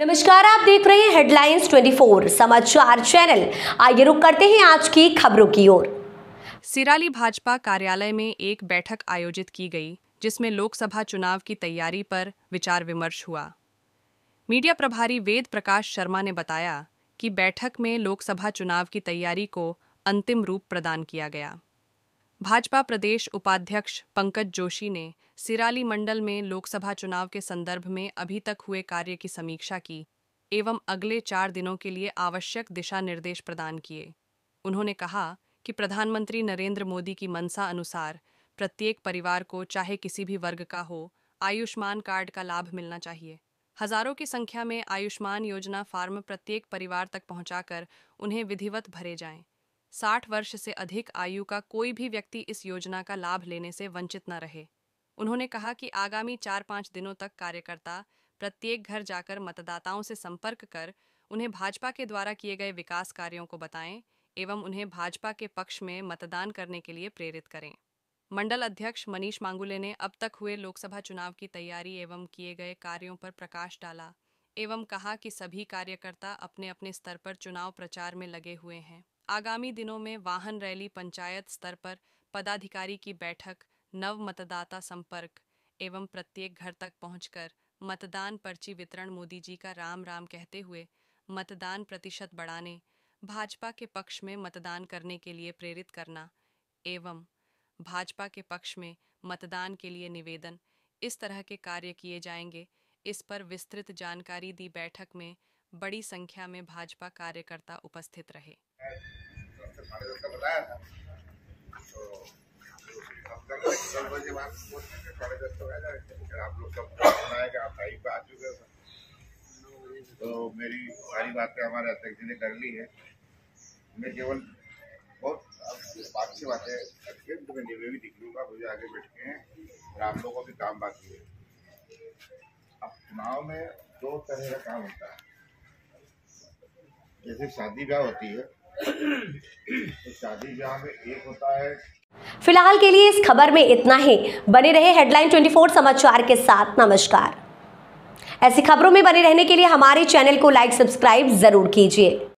नमस्कार आप देख रहे हैं हेडलाइंस 24 समाचार चैनल आइए रुक करते हैं आज की खबरों की ओर सिराली भाजपा कार्यालय में एक बैठक आयोजित की गई जिसमें लोकसभा चुनाव की तैयारी पर विचार विमर्श हुआ मीडिया प्रभारी वेद प्रकाश शर्मा ने बताया कि बैठक में लोकसभा चुनाव की तैयारी को अंतिम रूप प्रदान किया गया भाजपा प्रदेश उपाध्यक्ष पंकज जोशी ने सिराली मंडल में लोकसभा चुनाव के संदर्भ में अभी तक हुए कार्य की समीक्षा की एवं अगले चार दिनों के लिए आवश्यक दिशा निर्देश प्रदान किए उन्होंने कहा कि प्रधानमंत्री नरेंद्र मोदी की मनसा अनुसार प्रत्येक परिवार को चाहे किसी भी वर्ग का हो आयुष्मान कार्ड का लाभ मिलना चाहिए हजारों की संख्या में आयुष्मान योजना फार्म प्रत्येक परिवार तक पहुंचाकर उन्हें विधिवत भरे जाएं 60 वर्ष से अधिक आयु का कोई भी व्यक्ति इस योजना का लाभ लेने से वंचित न रहे उन्होंने कहा कि आगामी चार पाँच दिनों तक कार्यकर्ता प्रत्येक घर जाकर मतदाताओं से संपर्क कर उन्हें भाजपा के द्वारा किए गए विकास कार्यों को बताएं एवं उन्हें भाजपा के पक्ष में मतदान करने के लिए प्रेरित करें मंडल अध्यक्ष मनीष मांगुले ने अब तक हुए लोकसभा चुनाव की तैयारी एवं किए गए कार्यों पर प्रकाश डाला एवं कहा कि सभी कार्यकर्ता अपने अपने स्तर पर चुनाव प्रचार में लगे हुए हैं आगामी दिनों में वाहन रैली पंचायत स्तर पर पदाधिकारी की बैठक नव मतदाता संपर्क एवं प्रत्येक घर तक पहुंचकर मतदान पर्ची वितरण मोदी जी का राम राम कहते हुए मतदान प्रतिशत बढ़ाने भाजपा के पक्ष में मतदान करने के लिए प्रेरित करना एवं भाजपा के पक्ष में मतदान के लिए निवेदन इस तरह के कार्य किए जाएंगे इस पर विस्तृत जानकारी दी बैठक में बड़ी संख्या में भाजपा कार्यकर्ता उपस्थित रहे तो मेरी सारी बातें हमारे अध्यक्ष जी ने कर ली है मैं केवल बहुत बात से बातें करके तो मैं निवे भी दिख लूंगा मुझे आगे बैठ के हैं और आप लोगों भी काम बाकी है अब चुनाव में दो तरह का काम होता है जैसे शादी ब्याह होती है तो शादी ब्याह में एक होता है फिलहाल के लिए इस खबर में इतना ही बने रहे हेडलाइन 24 समाचार के साथ नमस्कार ऐसी खबरों में बने रहने के लिए हमारे चैनल को लाइक सब्सक्राइब जरूर कीजिए